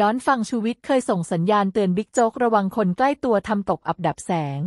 ย้อนฟังชูวิทย์เคยส่งสัญญาณเตือนบิ๊กโจ๊กระวังคนใกล้ตัวทำตกอับดับแสง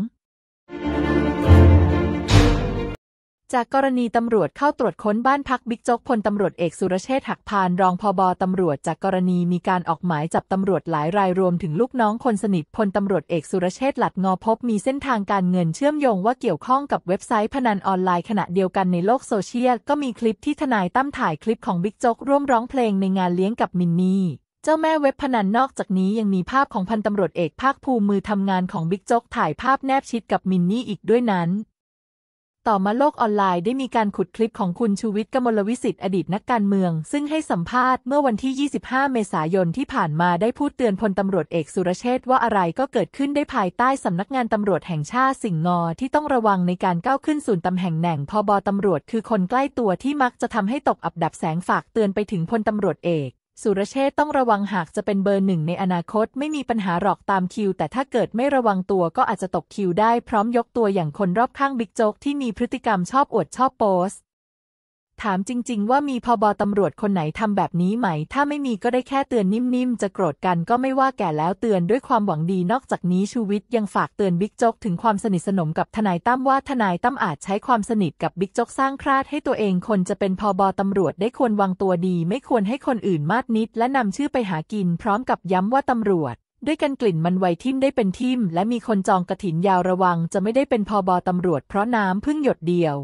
จากกรณีตำรวจเข้าตรวจค้นบ้านพักบิ๊กโจ๊กพลตำรวจเอกสุรเชษฐ์หักพานรองพอบอตำรวจจากกรณีมีการออกหมายจับตำรวจหลายรายรวมถึงลูกน้องคนสนิท พลตำรวจเอกสุรเชษฐ์หลัดงอพบมีเส้นทางการเงินเชื่อมโยง ว่าเกี่ยวข้องกับเว็บไซต์พนันออนไลน์ขณะเดียวกันในโลกโซเชียลก็มีคลิปที่ทนายตั้มถ่ายคลิปของบิ๊กโจ๊กร่วมร้องเพลงในงานเลี้ยงกับมินนี่เจ้าแม่เว็บพนันนอกจากนี้ยังมีภาพของพันตำรวจเอกภาคภูมิมือทำงานของบิ๊กโจ๊กถ่ายภาพแนบชิดกับมินนี่อีกด้วยนั้น ต่อมาโลกออนไลน์ได้มีการขุดคลิปของคุณชูวิทย์กมลวิสิทธิ์อดีตนักการเมือง ซึ่งให้สัมภาษณ์เมื่อวันที่ 25 เมษายนที่ผ่านมาได้พูดเตือนพลตำรวจเอกสุรเชษว่าอะไรก็เกิดขึ้นได้ภายใต้สำนักงานตำรวจแห่งชาติสิ่งงอ ที่ต้องระวังในการก้าวขึ้นสู่ตำแหน่งแหน่งพอบตำรวจ คือคนใกล้ตัวที่มักจะทำให้ตกอับดับแสงฝากเตือนไปถึงพลตำรวจเอกสุรเชษต้องระวังหากจะเป็นเบอร์หนึ่งในอนาคต ไม่มีปัญหาหรอกตามคิว แต่ถ้าเกิดไม่ระวังตัวก็อาจจะตกคิวได้พร้อมยกตัวอย่างคนรอบข้างบิ๊กโจ๊กที่มีพฤติกรรมชอบอวดชอบโพสถามจริง ๆ ว่ามีพอบอตำรวจคนไหนทำแบบนี้ไหม ถ้าไม่มีก็ได้แค่เตือนนิ่มๆ จะโกรธกันก็ไม่ว่าแก่แล้วเตือนด้วยความหวังดีนอกจากนี้ชูวิทย์ยังฝากเตือนบิ๊กโจ๊กถึงความสนิทสนมกับทนายตั้มว่าทนายตั้มอาจใช้ความสนิทกับบิ๊กโจ๊กสร้างคราด ให้ตัวเองคนจะเป็นพอบอตำรวจได้ควรวางตัวดี ไม่ควรให้คนอื่นมาดนิด และนำชื่อไปหากินพร้อมกับย้ำว่าตำรวจ ด้วยกันกลิ่นมันไวทิมได้เป็นทิมและมีคนจองกระถินยาวระวัง จะไม่ได้เป็นพอบอตำรวจเพราะน้ำพึ่งหยดเดียว